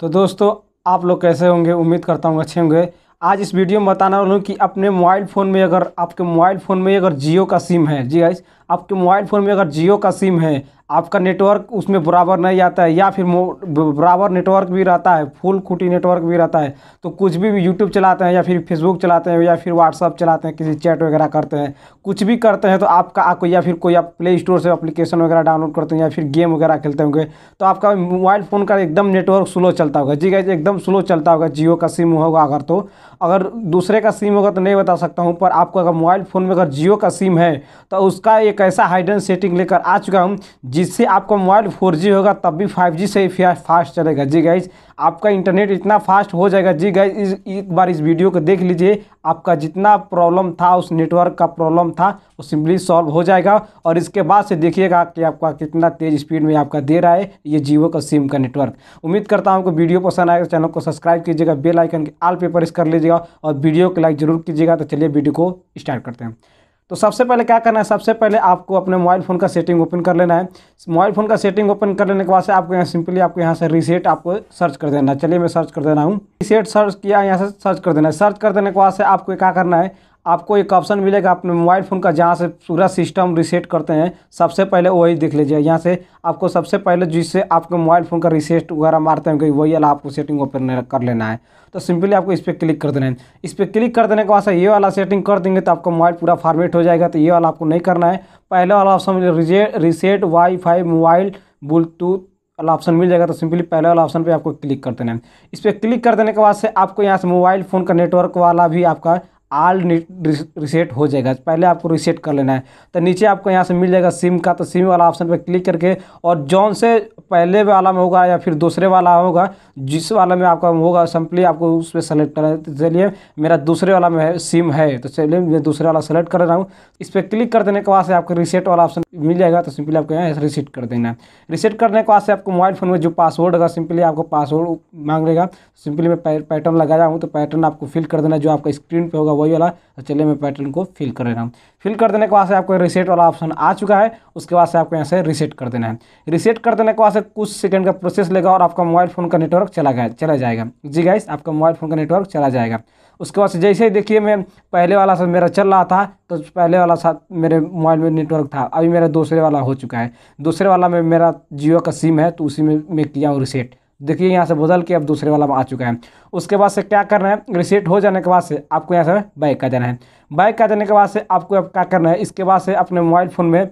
तो दोस्तों आप लोग कैसे होंगे उम्मीद करता हूँ अच्छे होंगे आज इस वीडियो में बताना रहा हूँ कि अपने मोबाइल फ़ोन में अगर आपके मोबाइल फ़ोन में अगर जियो का सिम है जी आज आपके मोबाइल फ़ोन में अगर जियो का सिम है आपका नेटवर्क उसमें बराबर नहीं आता है या फिर बराबर नेटवर्क भी रहता है फुल खुटी नेटवर्क भी रहता है तो कुछ भी यूट्यूब चलाते हैं या फिर फेसबुक चलाते हैं या फिर व्हाट्सअप चलाते हैं किसी चैट वगैरह करते हैं कुछ भी करते हैं तो आपका आपको या फिर कोई आप प्ले स्टोर से अप्लीकेशन वगैरह डाउनलोड करते हैं या फिर गेम वगैरह खेलते होंगे तो आपका मोबाइल फ़ोन का एकदम नेटवर्क स्लो चलता होगा जी गाइज एकदम स्लो चलता होगा जियो का सिम होगा अगर तो अगर दूसरे का सिम होगा तो नहीं बता सकता हूँ पर आपको अगर मोबाइल फ़ोन में अगर जियो का सिम है तो उसका एक ऐसा हाइडन सेटिंग लेकर आ चुका हूँ जिससे आपका मोबाइल फोर जी होगा तब भी फाइव जी से फास्ट चलेगा जी गाइज आपका इंटरनेट इतना फास्ट हो जाएगा जी गाइज इस एक बार इस वीडियो को देख लीजिए आपका जितना प्रॉब्लम था उस नेटवर्क का प्रॉब्लम था वो सिंपली सॉल्व हो जाएगा और इसके बाद से देखिएगा कि आपका कितना तेज़ स्पीड में आपका दे रहा है ये जियो का सिम का नेटवर्क उम्मीद करता हूँ कि वीडियो पसंद आएगा चैनल को सब्सक्राइब कीजिएगा बेलाइकन के आल पे प्रेस कर लीजिएगा और वीडियो को लाइक जरूर कीजिएगा तो चलिए वीडियो को स्टार्ट करते हैं तो सबसे पहले क्या करना है सबसे पहले आपको अपने मोबाइल फ़ोन का सेटिंग ओपन कर लेना है मोबाइल फ़ोन का सेटिंग ओपन कर लेने के बाद से आपको यहाँ सिंपली आपको यहाँ से रीसेट आपको सर्च कर देना है चलिए मैं सर्च कर देना हूँ रीसेट सर्च किया यहाँ से सर्च कर देना है सर्च कर देने के बाद से आपको क्या करना है आपको एक ऑप्शन मिलेगा अपने मोबाइल फ़ोन का जहाँ से पूरा सिस्टम रिसेट करते हैं सबसे पहले वही देख लीजिए यहाँ से आपको सबसे पहले जिससे आपके मोबाइल फ़ोन का रिसेट वगैरह मारते हैं वही वाला आपको सेटिंग ओपन कर लेना है तो सिंपली आपको इस पर क्लिक कर देना है इस पर क्लिक कर देने के बाद से ये वाला सेटिंग कर देंगे तो आपका मोबाइल पूरा फॉर्मेट हो जाएगा तो ये वाला आपको नहीं करना है पहले वाला option reset wi mobile Bluetooth वाला ऑप्शन मिल जाएगा तो सिंपली पहले वाला ऑप्शन पे आपको क्लिक कर देना है इस पर क्लिक कर देने के बाद से आपको यहाँ से मोबाइल फ़ोन का नेटवर्क वाला भी आपका आल रिसेट हो जाएगा पहले आपको रिसेट कर लेना है तो नीचे आपको यहाँ से मिल जाएगा सिम का तो सिम वाला ऑप्शन पर क्लिक करके और जौन से पहले वाला में होगा या फिर दूसरे वाला होगा जिस वाला में आपका होगा सिंपली आपको उस पर सेलेक्ट करना है तो चलिए मेरा दूसरे वाला में है सिम है तो चलिए मैं दूसरे वाला सेलेक्ट कर रहा हूँ इस पर क्लिक कर देने के बाद से आपको रिसेट वाला ऑप्शन मिल जाएगा तो सिंपली आपको यहाँ रिसेट कर देना है रिसेट करने के बाद से आपको मोबाइल फ़ोन में जो पासवर्ड होगा सिंपली आपको पासवर्ड मांग लेगा सिंपली मैं पैटर्न लगा रहा हूँ तो पैटर्न आपको फिल कर देना जो आपका स्क्रीन पर होगा वही वाला तो चलिए मैं पैटर्न को फिल कर रहा हूँ फिल कर देने के बाद से आपको रिसेट वाला ऑप्शन आ चुका है उसके बाद से आपको यहाँ से रिसेट कर देना है रिसेट कर देने के बाद से कुछ सेकंड का प्रोसेस लेगा और आपका मोबाइल फ़ोन का नेटवर्क चला गया चला जाएगा जी गाइस आपका मोबाइल फ़ोन का नेटवर्क चला जाएगा उसके बाद से जैसे ही देखिए मैं पहले वाला सा मेरा चल रहा था तो पहले वाला साथ मेरे मोबाइल में नेटवर्क था अभी मेरा दूसरे वाला हो चुका है दूसरे वाला में मेरा जियो का सिम है तो उसी में मैं किया हूँ रिसेट देखिए यहाँ से बदल के अब दूसरे वाला में आ चुका है उसके बाद से क्या करना है रिसेट हो जाने के बाद से आपको यहाँ से बैक का देना है बैक का देने के बाद से आपको अब क्या करना है इसके बाद से अपने मोबाइल फ़ोन में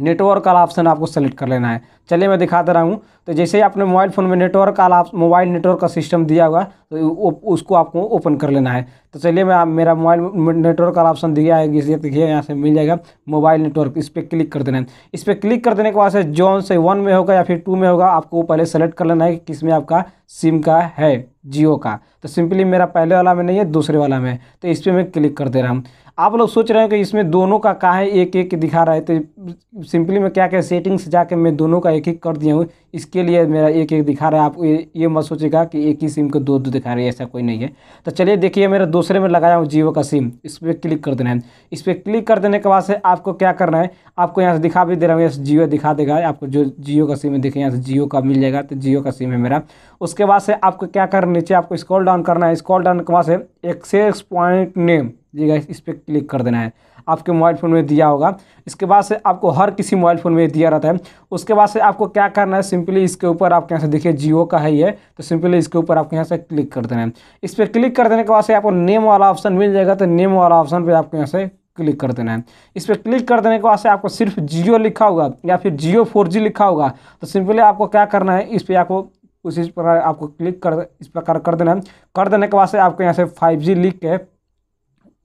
नेटवर्क का ऑप्शन आपको सेलेक्ट कर लेना है चलिए मैं दिखा दे रहा हूँ तो जैसे ही आपने मोबाइल फ़ोन में नेटवर्क का मोबाइल नेटवर्क का सिस्टम दिया हुआ तो उसको आपको ओपन कर लेना है तो चलिए मैं मेरा मोबाइल नेटवर्क का ऑप्शन दिया है इसलिए देखिए यहाँ से मिल जाएगा मोबाइल नेटवर्क इस पर क्लिक कर देना है इस पर क्लिक कर देने के बाद से जोन से वन में होगा या फिर टू में होगा आपको पहले सेलेक्ट कर लेना है कि किस में आपका सिम का है जियो का तो सिंपली मेरा पहले वाला में नहीं है दूसरे वाला में है तो इस पर मैं क्लिक कर दे रहा हूँ आप लोग सोच रहे हो कि इसमें दोनों का कहा है एक एक दिखा रहा है तो सिंपली मैं क्या क्या सेटिंग्स जाके मैं दोनों का एक एक कर दिया हूँ इसके लिए मेरा एक एक दिखा रहा है आप ये, मत सोचेगा कि एक ही सिम को दो दो दिखा रही है ऐसा कोई नहीं है तो चलिए देखिए मेरा दूसरे में लगाया हूँ जियो का सिम इस पर क्लिक कर देना है इस पर क्लिक कर देने के बाद से आपको क्या करना है आपको यहाँ से दिखा भी दे रहा हूँ यहाँ जियो दिखा देगा आपको जो जियो का सिम है देखिए यहाँ से जियो का मिल जाएगा तो जियो का सिम है मेरा उसके बाद से आपको क्या कर नीचे आपको स्कॉल डाउन करना है स्कॉल डाउन के बाद से एक्सेस पॉइंट नेम जी गाइस इस पर क्लिक कर देना है आपके मोबाइल फ़ोन में दिया होगा इसके बाद से आपको हर किसी मोबाइल फ़ोन में दिया रहता है उसके बाद से आपको क्या करना है सिंपली इसके ऊपर आपके यहाँ से देखिए जियो का है ये तो सिंपली इसके ऊपर आपके यहाँ से क्लिक कर देना है इस पर क्लिक कर देने के बाद से आपको नेम वाला ऑप्शन मिल जाएगा तो नेम वाला ऑप्शन पर आपके यहाँ से क्लिक कर देना है इस पर क्लिक कर देने के बाद से आपको सिर्फ जियो लिखा होगा या फिर जियो फोर जी लिखा होगा तो सिंपली आपको क्या करना है इस पर आपको उसी प्रकार आपको क्लिक कर इस प्रकार कर देना है कर देने के बाद से आपको यहाँ से फाइव जी लिख के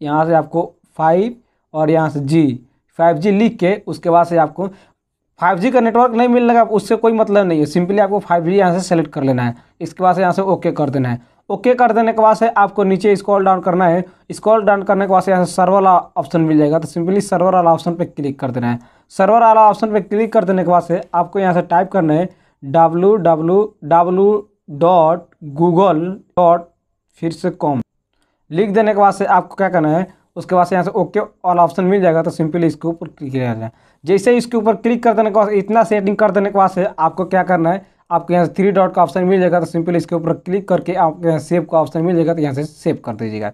यहाँ से आपको फाइव और यहाँ से जी फाइव जी लिख के उसके बाद से आपको फाइव जी का नेटवर्क नहीं मिलने का उससे कोई मतलब नहीं है सिंपली आपको फाइव जी यहाँ से सेलेक्ट कर लेना है इसके बाद से यहाँ से ओके कर देना है ओके कर देने के बाद से आपको नीचे स्कॉल डाउन करना है स्कॉल डाउन करने के बाद से यहाँ से सर्वर वाला ऑप्शन मिल जाएगा तो सिंपली सर्वर वाला ऑप्शन पर क्लिक कर देना है सर्वर वाला ऑप्शन पर क्लिक कर देने के बाद से आपको यहाँ से टाइप करना है W W W dot Google dot फिर से कॉम लिख देने के बाद से आपको क्या करना है उसके बाद से यहाँ से ओके ऑल ऑप्शन मिल जाएगा तो सिंपली इसके ऊपर क्लिक किया जाए जैसे इसके ऊपर क्लिक कर देने के बाद इतना सेटिंग कर देने के बाद से आपको क्या करना है आपको यहाँ से थ्री डॉट का ऑप्शन मिल जाएगा तो सिंपली इसके ऊपर क्लिक करके आपके यहाँ सेव का ऑप्शन मिल जाएगा तो यहाँ से सेव कर दीजिएगा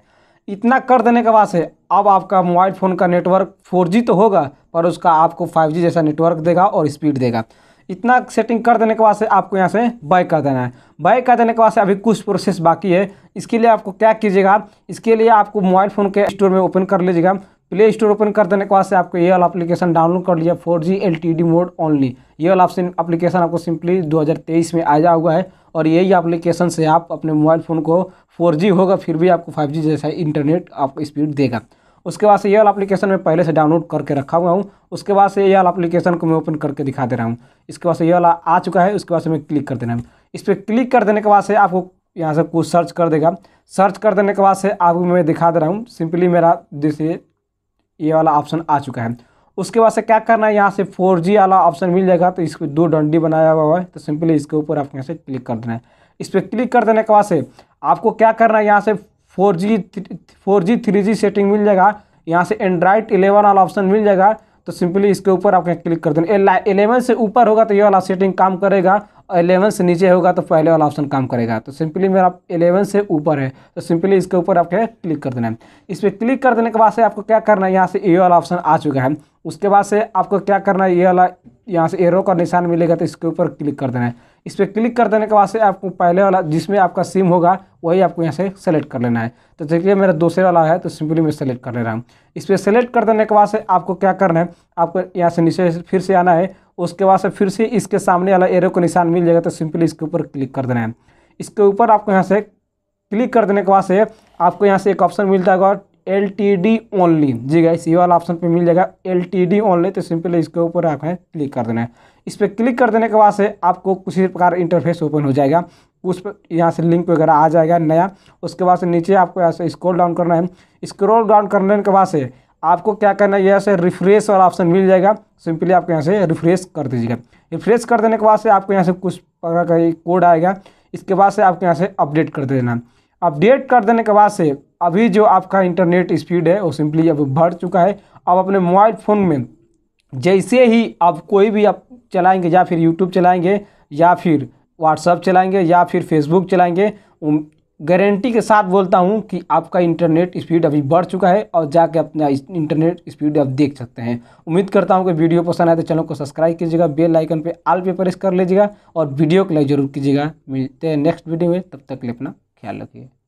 इतना कर देने के बाद से अब आपका मोबाइल फ़ोन का नेटवर्क 4G तो होगा पर उसका आपको 5G जैसा नेटवर्क देगा और स्पीड देगा इतना सेटिंग कर देने के बाद से आपको यहाँ से बाय कर देना है बाय कर देने के बाद से अभी कुछ प्रोसेस बाकी है इसके लिए आपको क्या कीजिएगा इसके लिए आपको मोबाइल फ़ोन के स्टोर में ओपन कर लीजिएगा प्ले स्टोर ओपन कर देने के बाद से आपको ये वाला एप्लीकेशन डाउनलोड कर लिया four G L T D mode only ये वाला ऑप्शन एप्लीकेशन आपको सिंपली 2023 में आ जा हुआ है और यही एप्लीकेशन से आप अपने मोबाइल फ़ोन को 4G होगा फिर भी आपको 5G जैसा इंटरनेट आपको स्पीड देगा उसके बाद से ये वाला एप्लीकेशन मैं पहले से डाउनलोड करके रखा हुआ हूँ उसके बाद से ये वाला एप्लीकेशन को मैं ओपन करके दिखा दे रहा हूँ इसके बाद से ये वाला आ चुका है उसके बाद से मैं क्लिक कर देना इस पर क्लिक कर देने के बाद से आपको यहाँ से कुछ सर्च कर देगा सर्च कर देने के बाद से आपको मैं दिखा दे रहा हूँ सिंपली मेरा जैसे ये वाला ऑप्शन आ चुका है उसके बाद से क्या करना है यहाँ से फोर जी वाला ऑप्शन मिल जाएगा तो इसको दो डंडी बनाया हुआ है तो सिंपली इसके ऊपर आपको यहाँ से क्लिक कर देना है इस पर क्लिक कर देने के बाद से आपको क्या करना है यहाँ से four G four G three G setting मिल जाएगा यहाँ से एंड्राइड इलेवन वाला ऑप्शन मिल जाएगा तो सिंपली इसके ऊपर आप क्लिक कर देना इलेवन से ऊपर होगा तो ये वाला सेटिंग काम करेगा और इलेवन से नीचे होगा तो पहले वाला ऑप्शन काम करेगा तो सिंपली मेरा इलेवन से ऊपर है तो सिंपली इसके ऊपर आपके क्लिक कर देना है इस पर क्लिक कर देने के बाद से आपको क्या करना है यहाँ से ए वाला ऑप्शन आ चुका है उसके बाद से आपको क्या करना है ये वाला यहाँ से एरो का निशान मिलेगा तो इसके ऊपर क्लिक कर देना है इस पर क्लिक कर देने के बाद से आपको पहले वाला जिसमें आपका सिम होगा वही आपको यहाँ से सेलेक्ट कर लेना है तो देखिए मेरा दूसरे वाला है तो सिंपली मैं सेलेक्ट कर ले रहा हूँ इस पर सेलेक्ट कर देने के बाद से आपको क्या करना है आपको यहाँ से नीचे फिर से आना है उसके बाद से फिर से इसके सामने वाला एरो को निशान मिल जाएगा तो सिंपली इसके ऊपर क्लिक कर देना है इसके ऊपर आपको यहाँ से क्लिक कर देने के बाद से आपको यहाँ से एक ऑप्शन मिल जाएगा एल टी डी ओनली जी गाइस ये वाला ऑप्शन पे मिल जाएगा एल टी डी ओनली तो सिंपली इसके ऊपर आपको क्लिक कर देना है इस पर क्लिक कर देने के बाद से आपको कुछ प्रकार इंटरफेस ओपन हो जाएगा उस पर यहाँ से लिंक वगैरह आ जाएगा नया उसके बाद से नीचे आपको यहाँ से स्क्रोल डाउन करना है स्क्रोल डाउन करने के बाद से आपको क्या करना है यहाँ से रिफ्रेश वाला ऑप्शन मिल जाएगा सिंपली आपको यहाँ से रिफ्रेश कर दीजिएगा रिफ्रेश कर देने के बाद से आपको यहाँ से कुछ प्रकार का कोड आएगा इसके बाद से आपको यहाँ से अपडेट कर देना अपडेट कर देने के बाद से अभी जो आपका इंटरनेट स्पीड है वो सिंपली अब बढ़ चुका है अब अपने मोबाइल फ़ोन में जैसे ही आप कोई भी आप चलाएंगे या फिर यूट्यूब चलाएंगे या फिर व्हाट्सअप चलाएंगे या फिर फेसबुक चलाएंगे गारंटी के साथ बोलता हूँ कि आपका इंटरनेट स्पीड अभी बढ़ चुका है और जाके अपना इंटरनेट स्पीड आप देख सकते हैं उम्मीद करता हूँ कि वीडियो पसंद आए तो चैनल को सब्सक्राइब कीजिएगा बेल आइकन पे आल पे प्रेस कर लीजिएगा और वीडियो को लाइक जरूर कीजिएगा मिलते हैं नेक्स्ट वीडियो में तब तक लिए अपना ख्याल रखिए